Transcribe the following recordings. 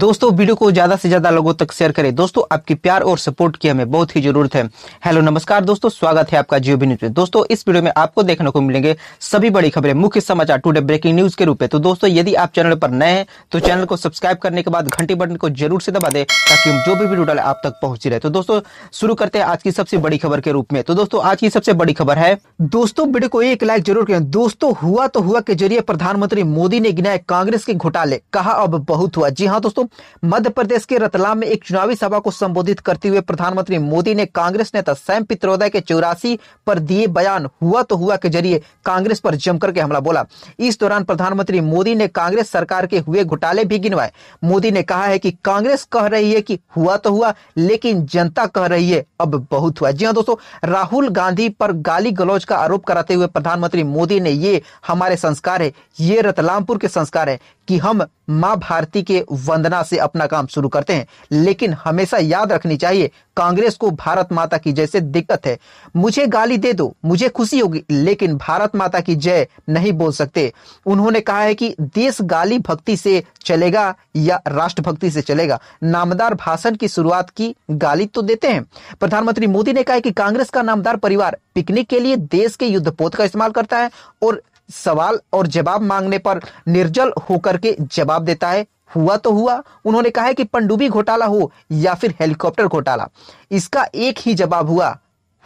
दोस्तों वीडियो को ज्यादा से ज्यादा लोगों तक शेयर करें दोस्तों आपकी प्यार और सपोर्ट की हमें बहुत ही जरूरत है हेलो नमस्कार दोस्तों स्वागत है आपका जियो न्यूज में दोस्तों इस वीडियो में आपको देखने को मिलेंगे सभी बड़ी खबरें मुख्य समाचार टुडे ब्रेकिंग न्यूज के रूप में तो दोस्तों यदि आप चैनल पर नए हैं तो चैनल को सब्सक्राइब करने के बाद घंटी बटन को जरूर से दबा दे ताकि हम जो भी वीडियो डाले आप तक पहुंची रहे तो दोस्तों शुरू करते हैं आज की सबसे बड़ी खबर के रूप में तो दोस्तों आज की सबसे बड़ी खबर है दोस्तों वीडियो को एक लाइक जरूर करें दोस्तों हुआ तो हुआ के जरिए प्रधानमंत्री मोदी ने गिनाए कांग्रेस के घोटाले कहा अब बहुत हुआ जी हाँ दोस्तों मध्य प्रदेश के रतलाम में एक चुनावी सभा को संबोधित करते हुए प्रधानमंत्री मोदी ने कांग्रेस नेता सैम पित्रोदय के चौरासी पर दिए बयान हुआ तो हुआ के जरिए कांग्रेस पर जमकर के हमला बोला इस दौरान प्रधानमंत्री मोदी ने कांग्रेस सरकार के हुए घोटाले भी गिनवाए मोदी ने कहा है की कांग्रेस कह रही है की हुआ तो हुआ लेकिन जनता कह रही है अब बहुत हुआ जी हाँ दोस्तों राहुल गांधी पर गाली गलौज का आरोप कराते हुए प्रधानमंत्री मोदी ने ये हमारे संस्कार है ये रतलामपुर के संस्कार है कि हम मां भारती के वंदना से अपना काम शुरू करते हैं लेकिन हमेशा याद रखनी चाहिए कांग्रेस को भारत माता की जय से दिक्कत है मुझे गाली दे दो मुझे खुशी होगी लेकिन भारत माता की जय नहीं बोल सकते उन्होंने कहा है कि देश गाली भक्ति से चलेगा या राष्ट्रभक्ति से चलेगा नामदार भाषण की शुरुआत की गाली तो देते हैं प्रधानमंत्री मोदी ने कहा कि कांग्रेस का नामदार परिवार पिकनिक के लिए देश के पोत का इस्तेमाल करता है और सवाल और जवाब मांगने पर निर्जल होकर के जवाब देता है हुआ तो हुआ उन्होंने कहा है कि पंडुबी घोटाला हो या फिर हेलीकॉप्टर घोटाला इसका एक ही जवाब हुआ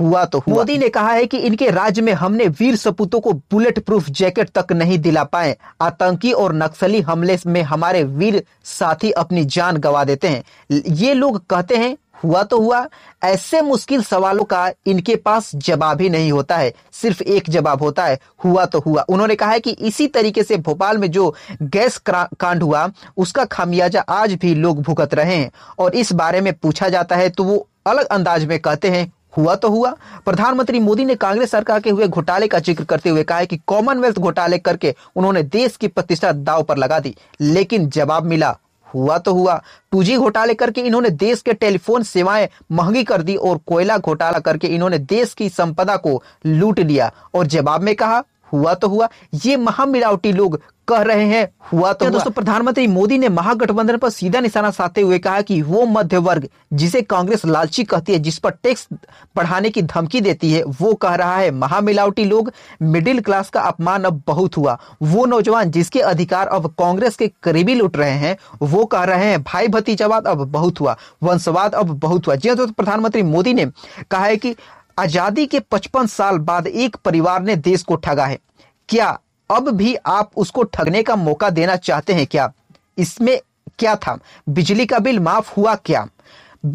हुआ तो हुआ मोदी ने कहा है कि इनके राज्य में हमने वीर सपूतों को बुलेट प्रूफ जैकेट तक नहीं दिला पाए आतंकी और नक्सली हमले में हमारे वीर साथी अपनी जान गवा देते हैं ये लोग कहते हैं हुआ तो हुआ ऐसे मुश्किल सवालों का इनके पास जवाब ही नहीं होता है सिर्फ एक जवाब होता है हुआ तो हुआ उन्होंने कहा है कि इसी तरीके से भोपाल में जो गैस कांड हुआ उसका खामियाजा आज भी लोग भुगत रहे हैं और इस बारे में पूछा जाता है तो वो अलग अंदाज में कहते हैं हुआ तो हुआ प्रधानमंत्री मोदी ने कांग्रेस सरकार के हुए घोटाले का जिक्र करते हुए कहा है कि कॉमनवेल्थ घोटाले करके उन्होंने देश की प्रतिष्ठा दाव पर लगा दी लेकिन जवाब मिला हुआ तो हुआ टू घोटाले करके इन्होंने देश के टेलीफोन सेवाएं महंगी कर दी और कोयला घोटाला करके इन्होंने देश की संपदा को लूट लिया और जवाब में कहा हुआ तो हुआ ये महामिलावटी लोग कह रहे हैं हुआ तो दोस्तों प्रधानमंत्री मोदी ने महागठबंधन पर सीधा निशाना साधते हुए कहा कि वो मध्य वर्ग जिसे कांग्रेस लालची कहती है जिस पर टैक्स बढ़ाने की धमकी देती है वो कह रहा है महामिलावटी लोग मिडिल क्लास का अपमान अब बहुत हुआ वो नौजवान जिसके अधिकार अब कांग्रेस के करीबी लुट रहे हैं वो कह रहे हैं भाई भतीजावाद अब बहुत हुआ वंशवाद अब बहुत हुआ जी हाँ, दोस्तों प्रधानमंत्री मोदी ने कहा है कि आजादी के 55 साल बाद एक परिवार ने देश को ठगा है क्या अब भी आप उसको ठगने का मौका देना चाहते हैं क्या इसमें क्या था बिजली का बिल माफ हुआ क्या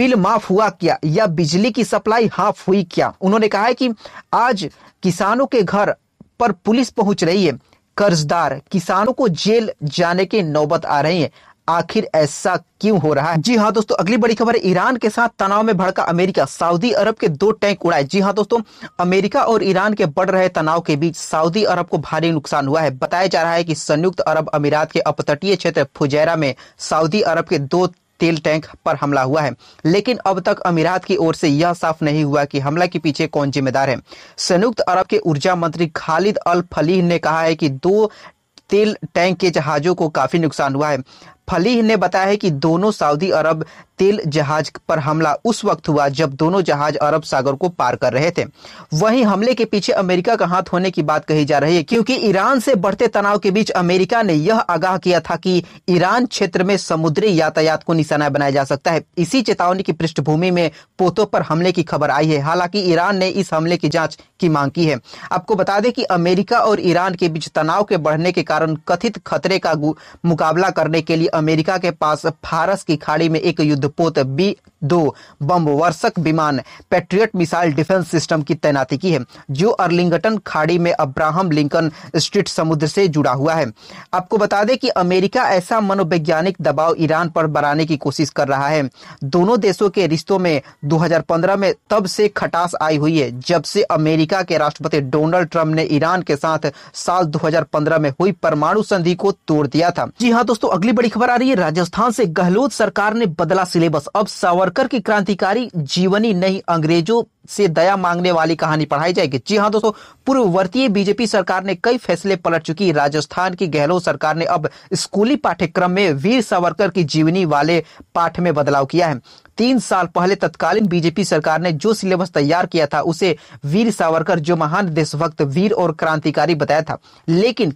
बिल माफ हुआ क्या या बिजली की सप्लाई हाफ हुई क्या उन्होंने कहा है कि आज किसानों के घर पर पुलिस पहुंच रही है कर्जदार किसानों को जेल जाने की नौबत आ रही है आखिर ऐसा क्यों हो रहा है जी हाँ दोस्तों अगली बड़ी खबर ईरान के साथ तनाव में भड़का अमेरिका सऊदी अरब के दो टैंक उड़ाए जी हाँ दोस्तों अमेरिका और ईरान के बढ़ रहे तनाव के बीच सऊदी अरब को भारी नुकसान हुआ है बताया जा रहा है कि संयुक्त अरब अमीरात के अपतटीय क्षेत्र फुजैरा में सऊदी अरब के दो तेल टैंक पर हमला हुआ है लेकिन अब तक अमीरात की ओर से यह साफ नहीं हुआ कि हमला के पीछे कौन जिम्मेदार है संयुक्त अरब के ऊर्जा मंत्री खालिद अल फलीह ने कहा है कि दो तेल टैंक के जहाजों को काफी नुकसान हुआ है फलीह ने बताया है कि दोनों सऊदी अरब तेल जहाज पर हमला उस वक्त हुआ जब दोनों जहाज अरब सागर को पार कर रहे थे वहीं हमले के पीछे अमेरिका का हाथ होने की बात कही जा रही है क्योंकि ईरान से बढ़ते तनाव के बीच अमेरिका ने यह आगाह किया था कि ईरान क्षेत्र में समुद्री यातायात को निशाना बनाया जा सकता है इसी चेतावनी की पृष्ठभूमि में पोतों पर हमले की खबर आई है हालांकि ईरान ने इस हमले की जांच की मांग की है आपको बता दें कि अमेरिका और ईरान के बीच तनाव के बढ़ने के कारण कथित खतरे का मुकाबला करने के लिए अमेरिका के पास फारस की खाड़ी में एक युद्धपोत बी दो बम वर्षक विमान पेट्रियट मिसाइल डिफेंस सिस्टम की तैनाती की है जो अर्लिंगटन खाड़ी में अब्राहम लिंकन स्ट्रीट समुद्र से जुड़ा हुआ है आपको बता दें कि अमेरिका ऐसा मनोवैज्ञानिक दबाव ईरान पर बनाने की कोशिश कर रहा है दोनों देशों के रिश्तों में 2015 में तब से खटास आई हुई है जब से अमेरिका के राष्ट्रपति डोनाल्ड ट्रंप ने ईरान के साथ साल दो में हुई परमाणु संधि को तोड़ दिया था जी हाँ दोस्तों अगली बड़ी खबर आ रही है राजस्थान से गहलोत सरकार ने बदला सिलेबस अब सावर सावरकर की क्रांतिकारी जीवनी नहीं अंग्रेजों से दया मांगने वाली कहानी पढ़ाई जाएगी जी हाँ दोस्तों पूर्ववर्तीय बीजेपी सरकार ने कई फैसले पलट चुकी राजस्थान की गहलोत सरकार ने अब स्कूली पाठ्यक्रम में वीर सावरकर की जीवनी वाले पाठ में बदलाव किया है तीन साल पहले तत्कालीन बीजेपी सरकार ने जो सिलेबस तैयार किया था उसे वीर सावरकर जो महान देशभक्त वीर और क्रांतिकारी बताया था लेकिन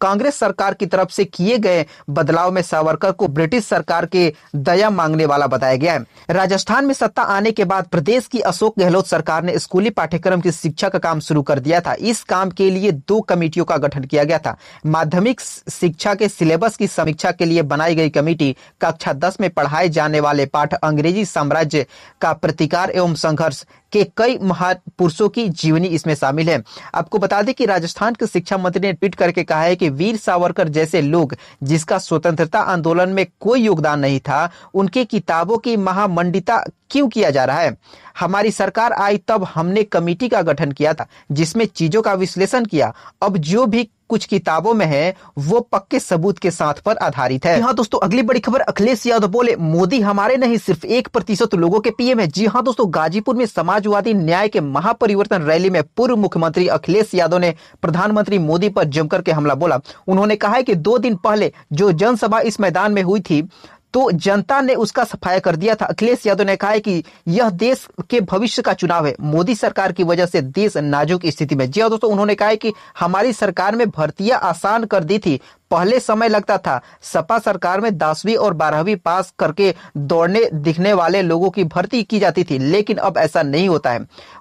कांग्रेस सरकार की तरफ से किए गए बदलाव में सावरकर को ब्रिटिश सरकार के दया मांगने वाला बताया गया है राजस्थान में सत्ता आने के बाद प्रदेश की अशोक गहलोत सरकार ने स्कूली पाठ्यक्रम की शिक्षा का काम शुरू कर दिया था इस काम के लिए दो कमेटियों का गठन किया गया था माध्यमिक शिक्षा के सिलेबस की समीक्षा के लिए बनाई गई कमेटी कक्षा दस में पढ़ाए जाने वाले पाठ अंग्रेजी साम्राज्य का प्रतिकार एवं संघर्ष के कई महापुरुषों की जीवनी इसमें शामिल है आपको बता दें कि राजस्थान के शिक्षा मंत्री ने ट्वीट करके कहा है कि वीर सावरकर जैसे लोग जिसका स्वतंत्रता आंदोलन में कोई योगदान नहीं था उनकी किताबों की महामंडिता क्यों किया जा रहा है हमारी सरकार आई तब हमने कमेटी का गठन किया था जिसमें चीजों का विश्लेषण किया अब जो भी कुछ किताबों में है वो पक्के सबूत के साथ पर आधारित है हाँ दोस्तों अगली बड़ी खबर अखिलेश यादव बोले मोदी हमारे नहीं सिर्फ एक प्रतिशत लोगों के पीएम है जी हाँ दोस्तों गाजीपुर में समाजवादी न्याय के महापरिवर्तन रैली में पूर्व मुख्यमंत्री अखिलेश यादव ने प्रधानमंत्री मोदी पर जमकर के हमला बोला उन्होंने कहा है कि दो दिन पहले जो जनसभा इस मैदान में हुई थी तो जनता ने उसका सफाया कर दिया था अखिलेश यादव ने कहा है कि यह देश के भविष्य का चुनाव है मोदी सरकार की वजह से देश नाजुक स्थिति में जी हाँ दोस्तों उन्होंने कहा है कि हमारी सरकार में भर्तियां आसान कर दी थी पहले समय लगता था सपा सरकार में दसवीं और बारहवीं पास करके दौड़ने दिखने वाले लोगों की भर्ती की जाती थी लेकिन अब ऐसा नहीं होता है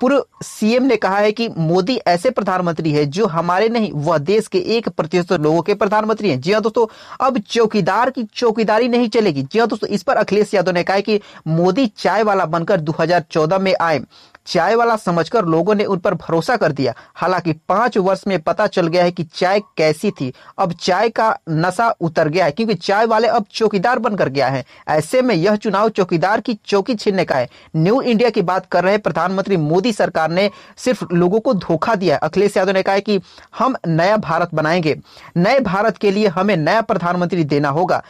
पूर्व सीएम ने कहा है कि मोदी ऐसे प्रधानमंत्री है जो हमारे नहीं वह देश के एक प्रतिशत लोगों के प्रधानमंत्री हैं जी हाँ दोस्तों अब चौकीदार की चौकीदारी नहीं चलेगी जी हाँ दोस्तों इस पर अखिलेश यादव ने कहा कि मोदी चाय वाला बनकर 2014 में आए चाय वाला समझकर लोगों ने उन पर भरोसा कर दिया हालांकि पांच वर्ष में पता चल गया है कि चाय कैसी थी अब चाय का नशा उतर गया है क्योंकि चाय वाले अब चौकीदार बनकर गया है ऐसे में यह चुनाव चौकीदार की चौकी छीनने का है न्यू इंडिया की बात कर रहे प्रधानमंत्री मोदी सरकार ने सिर्फ लोगों को धोखा दिया अखिलेश यादव ने कहा है कि हम नया भारत बनाएंगे नए भारत के लिए हमें नया प्रधानमंत्री देना होगा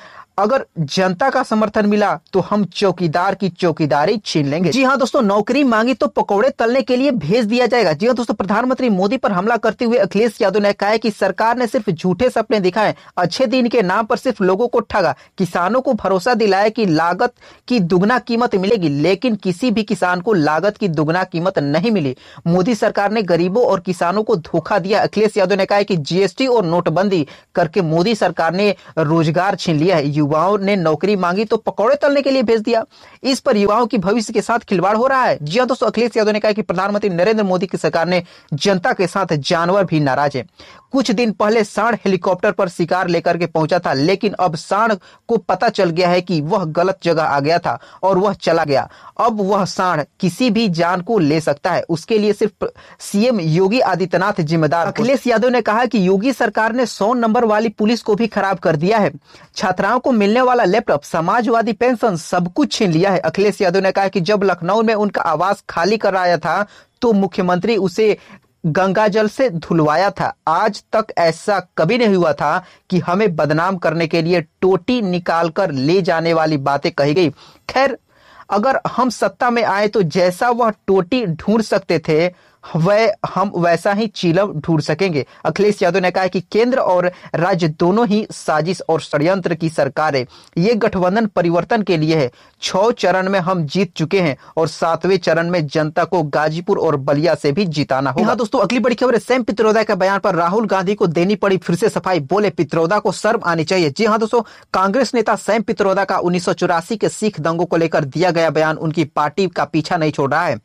अगर जनता का समर्थन मिला तो हम चौकीदार की चौकीदारी छीन लेंगे जी हाँ दोस्तों नौकरी मांगी तो पकौड़े तलने के लिए भेज दिया जाएगा जी हाँ दोस्तों प्रधानमंत्री मोदी पर हमला करते हुए अखिलेश यादव ने कहा है कि सरकार ने सिर्फ झूठे सपने दिखाए अच्छे दिन के नाम पर सिर्फ लोगों को ठगा किसानों को भरोसा दिलाया की लागत की दुगना कीमत मिलेगी लेकिन किसी भी किसान को लागत की दुगना कीमत नहीं मिली मोदी सरकार ने गरीबों और किसानों को धोखा दिया अखिलेश यादव ने कहा की जीएसटी और नोटबंदी करके मोदी सरकार ने रोजगार छीन लिया है युवाओं ने नौकरी मांगी तो पकौड़े तलने के लिए भेज दिया इस पर युवाओं की भविष्य के साथ खिलवाड़ हो रहा है जी हाँ दोस्तों अखिलेश यादव ने कहा कि प्रधानमंत्री नरेंद्र मोदी की सरकार ने जनता के साथ जानवर भी नाराज है कुछ दिन पहले सांड हेलीकॉप्टर पर शिकार लेकर के पहुंचा था लेकिन अब सांड को पता चल गया है कि वह गलत जगह आ गया था और वह चला गया अब वह सांड किसी भी जान को ले सकता है उसके लिए सिर्फ सीएम योगी आदित्यनाथ जिम्मेदार अखिलेश यादव ने कहा कि योगी सरकार ने सौ नंबर वाली पुलिस को भी खराब कर दिया है छात्राओं को को मिलने वाला लैपटॉप समाजवादी पेंशन सब कुछ छीन लिया है अखिलेश यादव ने कहा कि जब लखनऊ में उनका आवास खाली कराया था तो मुख्यमंत्री उसे गंगा जल से धुलवाया था आज तक ऐसा कभी नहीं हुआ था कि हमें बदनाम करने के लिए टोटी निकालकर ले जाने वाली बातें कही गई खैर अगर हम सत्ता में आए तो जैसा वह टोटी ढूंढ सकते थे वह हम वैसा ही चीलम ढूंढ सकेंगे अखिलेश यादव ने कहा कि केंद्र और राज्य दोनों ही साजिश और षडयंत्र की सरकार है ये गठबंधन परिवर्तन के लिए है छ चरण में हम जीत चुके हैं और सातवें चरण में जनता को गाजीपुर और बलिया से भी जिताना होगा दोस्तों अगली बड़ी खबर है सैम पित्रोदा के बयान पर राहुल गांधी को देनी पड़ी फिर से सफाई बोले पित्रोदा को शर्म आनी चाहिए जी हाँ दोस्तों कांग्रेस नेता सैम पित्रोदा का उन्नीस के सिख दंगों को लेकर दिया गया बयान उनकी पार्टी का पीछा नहीं छोड़ रहा है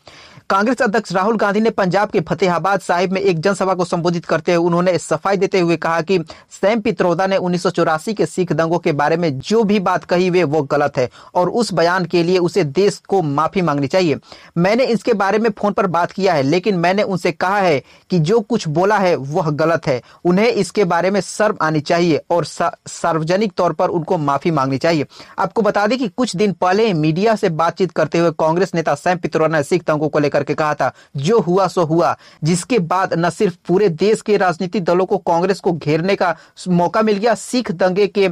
कांग्रेस अध्यक्ष राहुल गांधी ने पंजाब के फतेहाबाद साहिब में एक जनसभा को संबोधित करते हुए उन्होंने सफाई देते हुए कहा कि सैम पित्रोदा ने उन्नीस के सिख दंगों के बारे में जो भी बात कही हुई वो गलत है और उस बयान के लिए उसे देश को माफी मांगनी चाहिए मैंने इसके बारे में फोन पर बात किया है लेकिन मैंने उनसे कहा है कि जो कुछ बोला है वह गलत है उन्हें इसके बारे में शर्म आनी चाहिए और सार्वजनिक तौर पर उनको माफी मांगनी चाहिए आपको बता दें कि कुछ दिन पहले मीडिया से बातचीत करते हुए कांग्रेस नेता सैम पित्रोदा ने सिख दंगों को लेकर करके कहा था जो हुआ सो हुआ जिसके बाद न सिर्फ पूरे देश के राजनीतिक दलों को कांग्रेस को घेरने का मौका मिल गया सिख दंगे के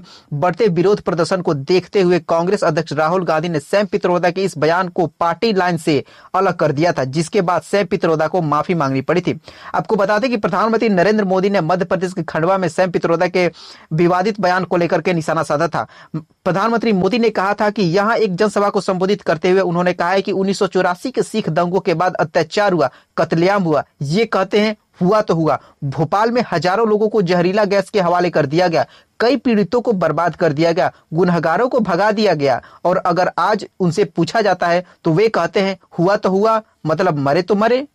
बढ़ते विरोध प्रदर्शन को देखते हुए कांग्रेस अध्यक्ष राहुल गांधी ने सैम पित्रोदा के इस बयान को पार्टी लाइन से अलग कर दिया था जिसके बाद सैम पित्रोदा को माफी मांगनी पड़ी थी आपको बता दें कि प्रधानमंत्री नरेंद्र मोदी ने मध्य प्रदेश के खंडवा में सैम पित्रोदा के विवादित बयान को लेकर के निशाना साधा था प्रधानमंत्री मोदी ने कहा था कि यहां एक जनसभा को संबोधित करते हुए उन्होंने कहा है कि उन्नीस के सिख दंगों के के बाद अत्याचार हुआ कतलेआम हुआ ये कहते हैं हुआ तो हुआ भोपाल में हजारों लोगों को जहरीला गैस के हवाले कर दिया गया कई पीड़ितों को बर्बाद कर दिया गया गुनहगारों को भगा दिया गया और अगर आज उनसे पूछा जाता है तो वे कहते हैं हुआ तो हुआ मतलब मरे तो मरे